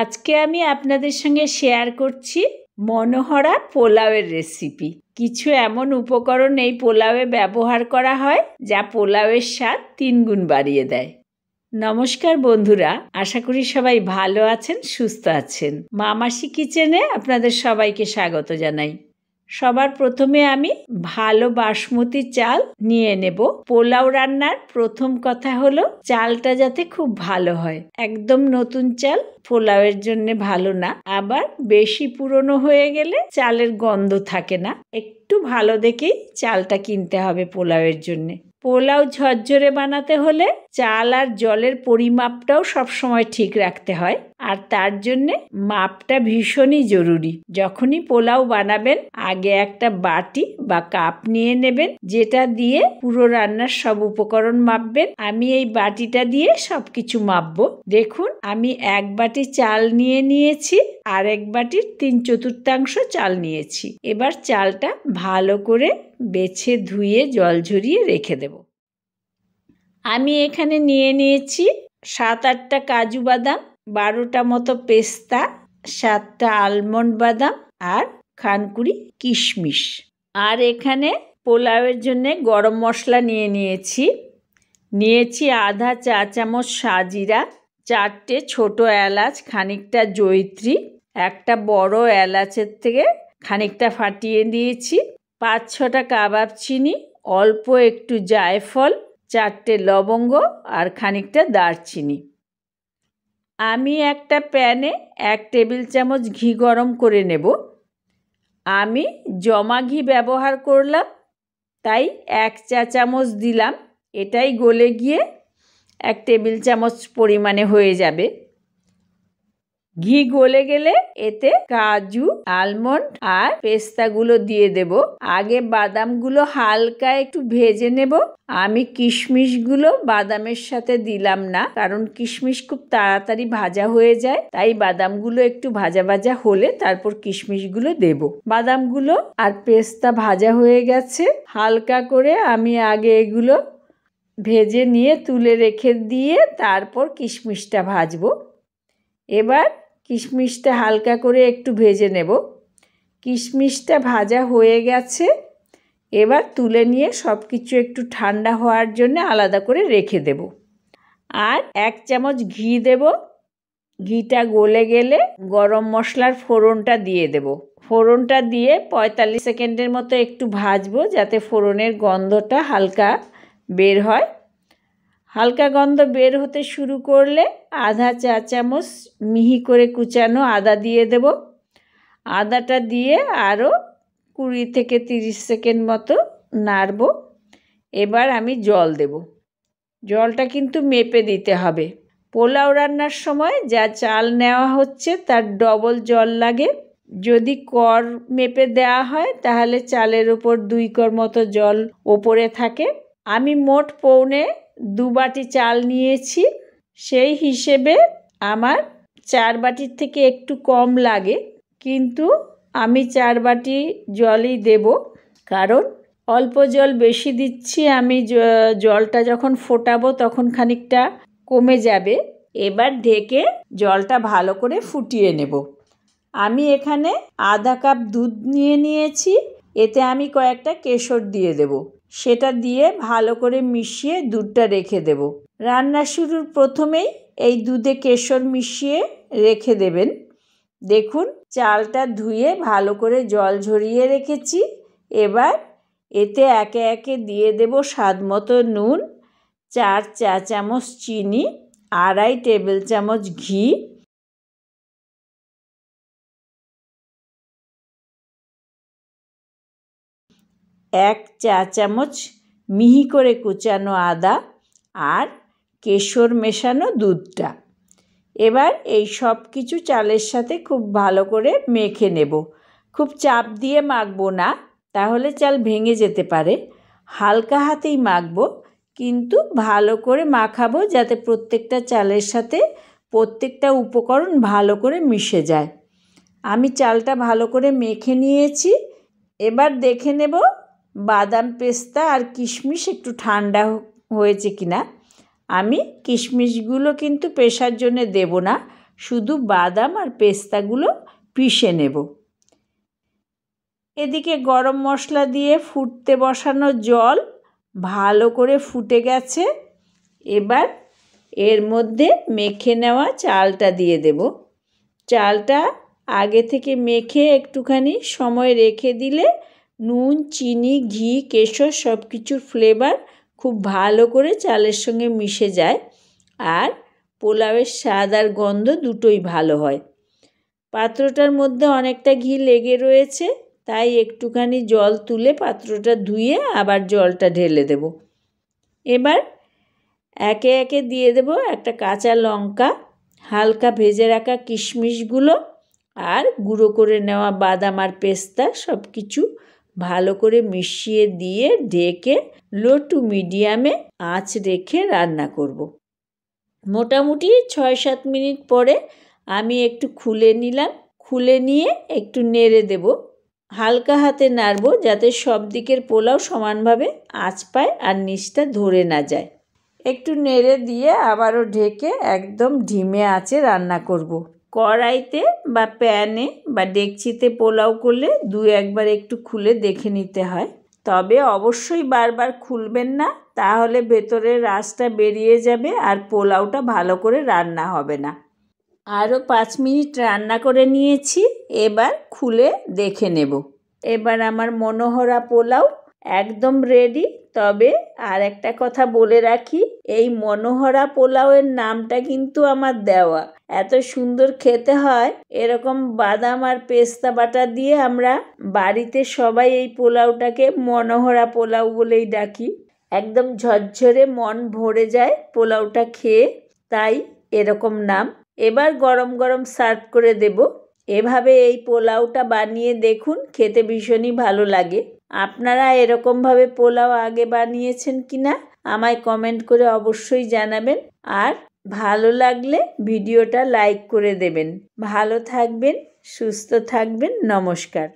আজকে আমি আপনাদের সঙ্গে শেয়ার করছি মনোহরা পোলাওয়ের রেসিপি কিছু এমন উপকরণ এই পোলাওয়ে ব্যবহার করা হয় যা পোলাওয়ের স্বাদ তিনগুণ বাড়িয়ে দেয় নমস্কার বন্ধুরা আশা করি সবাই ভালো আছেন সুস্থ আছেন মামাসি কিচেনে আপনাদের সবাইকে স্বাগত জানাই সবার প্রথমে আমি ভালো বাসমতি চাল নিয়ে নেব পোলাও রান্নার প্রথম কথা হলো চালটা যাতে খুব ভালো হয় একদম নতুন চাল পোলাওয়ের জন্য ভালো না আবার বেশি পুরনো হয়ে গেলে চালের গন্ধ থাকে না একটু ভালো দেখেই চালটা কিনতে হবে পোলাওয়ের জন্যে পোলাও ঝরঝরে বানাতে হলে চাল আর জলের পরিমাপটাও সবসময় ঠিক রাখতে হয় আর তার জন্যে মাপটা ভীষণই জরুরি যখনই পোলাও বানাবেন আগে একটা বাটি বা কাপ নিয়ে নেবেন যেটা দিয়ে পুরো রান্নার সব উপকরণ মাপবেন আমি এই বাটিটা দিয়ে সব কিছু মাপবো দেখুন আমি এক বাটি চাল নিয়ে নিয়েছি আর এক বাটির তিন চতুর্থাংশ চাল নিয়েছি এবার চালটা ভালো করে বেছে ধুয়ে জল ঝরিয়ে রেখে দেব আমি এখানে নিয়ে নিয়েছি সাত আটটা কাজু বাদাম বারোটা মতো পেস্তা সাতটা আলমন্ড বাদাম আর খানকুড়ি কিশমিশ আর এখানে পোলাওয়ের জন্যে গরম মশলা নিয়ে নিয়েছি নিয়েছি আধা চা চামচ সাজিরা চারটে ছোট এলাচ খানিকটা জৈত্রী একটা বড় এলাচের থেকে খানিকটা ফাটিয়ে দিয়েছি পাঁচ ছটা কাবাব চিনি অল্প একটু জায়ফল চারটে লবঙ্গ আর খানিকটা দারচিনি আমি একটা প্যানে এক টেবিল চামচ ঘি গরম করে নেব আমি জমা ঘি ব্যবহার করলাম তাই এক চা চামচ দিলাম এটাই গলে গিয়ে এক টেবিল চামচ পরিমাণে হয়ে যাবে ঘি গলে গেলে এতে কাজু আলমন্ড আর পেস্তাগুলো দিয়ে দেব আগে বাদামগুলো হালকা একটু ভেজে নেব আমি কিশমিশগুলো বাদামের সাথে দিলাম না কারণ কিশমিশ খুব তাড়াতাড়ি ভাজা হয়ে যায় তাই বাদামগুলো একটু ভাজা ভাজা হলে তারপর কিশমিশগুলো দেব বাদামগুলো আর পেস্তা ভাজা হয়ে গেছে হালকা করে আমি আগে এগুলো ভেজে নিয়ে তুলে রেখে দিয়ে তারপর কিশমিশটা ভাজবো এবার কিশমিশটা হালকা করে একটু ভেজে নেব কিশমিশটা ভাজা হয়ে গেছে এবার তুলে নিয়ে সব কিছু একটু ঠান্ডা হওয়ার জন্য আলাদা করে রেখে দেব আর এক চামচ ঘি দেব ঘিটা গলে গেলে গরম মশলার ফোড়নটা দিয়ে দেব ফোড়নটা দিয়ে পঁয়তাল্লিশ সেকেন্ডের মতো একটু ভাজবো যাতে ফোড়নের গন্ধটা হালকা বের হয় হালকা গন্ধ বের হতে শুরু করলে আধা চা চামচ মিহি করে কুচানো আদা দিয়ে দেব আদাটা দিয়ে আরও কুড়ি থেকে তিরিশ সেকেন্ড মতো নাড়ব এবার আমি জল দেব জলটা কিন্তু মেপে দিতে হবে পোলাও রান্নার সময় যা চাল নেওয়া হচ্ছে তার ডবল জল লাগে যদি কর মেপে দেওয়া হয় তাহলে চালের ওপর দুই কর মতো জল ওপরে থাকে আমি মোট পৌনে দু বাটি চাল নিয়েছি সেই হিসেবে আমার চার বাটির থেকে একটু কম লাগে কিন্তু আমি চার বাটি জলই দেব কারণ অল্প জল বেশি দিচ্ছি আমি জলটা যখন ফোটাবো তখন খানিকটা কমে যাবে এবার ঢেকে জলটা ভালো করে ফুটিয়ে নেব আমি এখানে আধা কাপ দুধ নিয়ে নিয়েছি এতে আমি কয়েকটা কেশর দিয়ে দেবো সেটা দিয়ে ভালো করে মিশিয়ে দুধটা রেখে দেব রান্না শুরুর প্রথমেই এই দুধে কেশর মিশিয়ে রেখে দেবেন দেখুন চালটা ধুয়ে ভালো করে জল ঝরিয়ে রেখেছি এবার এতে একে একে দিয়ে দেব স্বাদ মতো নুন চার চা চামচ চিনি আড়াই টেবিল চামচ ঘি এক চা চামচ মিহি করে কুচানো আদা আর কেশর মেশানো দুধটা এবার এই সব কিছু চালের সাথে খুব ভালো করে মেখে নেব খুব চাপ দিয়ে মাখবো না তাহলে চাল ভেঙে যেতে পারে হালকা হাতেই মাখবো কিন্তু ভালো করে মাখাবো যাতে প্রত্যেকটা চালের সাথে প্রত্যেকটা উপকরণ ভালো করে মিশে যায় আমি চালটা ভালো করে মেখে নিয়েছি এবার দেখে নেব বাদাম পেস্তা আর কিশমিশ একটু ঠান্ডা হয়েছে কি না আমি কিশমিশগুলো কিন্তু পেশার জন্য দেব না শুধু বাদাম আর পেস্তাগুলো পিষে নেব এদিকে গরম মশলা দিয়ে ফুটতে বসানো জল ভালো করে ফুটে গেছে এবার এর মধ্যে মেখে নেওয়া চালটা দিয়ে দেব চালটা আগে থেকে মেখে একটুখানি সময় রেখে দিলে নুন চিনি ঘি কেশর সব কিছুর ফ্লেভার খুব ভালো করে চালের সঙ্গে মিশে যায় আর পোলাওয়ের স্বাদ আর গন্ধ দুটোই ভালো হয় পাত্রটার মধ্যে অনেকটা ঘি লেগে রয়েছে তাই একটুখানি জল তুলে পাত্রটা ধুয়ে আবার জলটা ঢেলে দেব এবার একে একে দিয়ে দেব একটা কাঁচা লঙ্কা হালকা ভেজে রাখা কিশমিশগুলো আর গুঁড়ো করে নেওয়া বাদাম আর পেস্তা সব কিছু ভালো করে মিশিয়ে দিয়ে ঢেকে লো টু মিডিয়ামে আঁচ রেখে রান্না করব। মোটামুটি ছয় সাত মিনিট পরে আমি একটু খুলে নিলাম খুলে নিয়ে একটু নেড়ে দেব হালকা হাতে নাড়ব যাতে সব দিকের পোলাও সমানভাবে আঁচ পায় আর নিচটা ধরে না যায় একটু নেড়ে দিয়ে আবারও ঢেকে একদম ঢিমে আঁচে রান্না করব। কড়াইতে বা প্যানে বা ডেকচিতে পোলাও করলে দু একবার একটু খুলে দেখে নিতে হয় তবে অবশ্যই বারবার খুলবেন না তাহলে ভেতরের রাসটা বেরিয়ে যাবে আর পোলাওটা ভালো করে রান্না হবে না আরও পাঁচ মিনিট রান্না করে নিয়েছি এবার খুলে দেখে নেব এবার আমার মনোহরা পোলাও একদম রেডি তবে আর একটা কথা বলে রাখি এই মনোহরা পোলাওয়ের নামটা কিন্তু আমার দেওয়া এত সুন্দর খেতে হয় এরকম বাদাম আর পেস্তা বাটা দিয়ে আমরা বাড়িতে সবাই এই পোলাওটাকে মনোহরা পোলাও বলেই ডাকি একদম ঝরঝরে মন ভরে যায় পোলাওটা খেয়ে তাই এরকম নাম এবার গরম গরম সার্ভ করে দেব এভাবে এই পোলাওটা বানিয়ে দেখুন খেতে ভীষণই ভালো লাগে আপনারা এরকমভাবে পোলাও আগে বানিয়েছেন কি না আমায় কমেন্ট করে অবশ্যই জানাবেন আর ভালো লাগলে ভিডিওটা লাইক করে দেবেন ভালো থাকবেন সুস্থ থাকবেন নমস্কার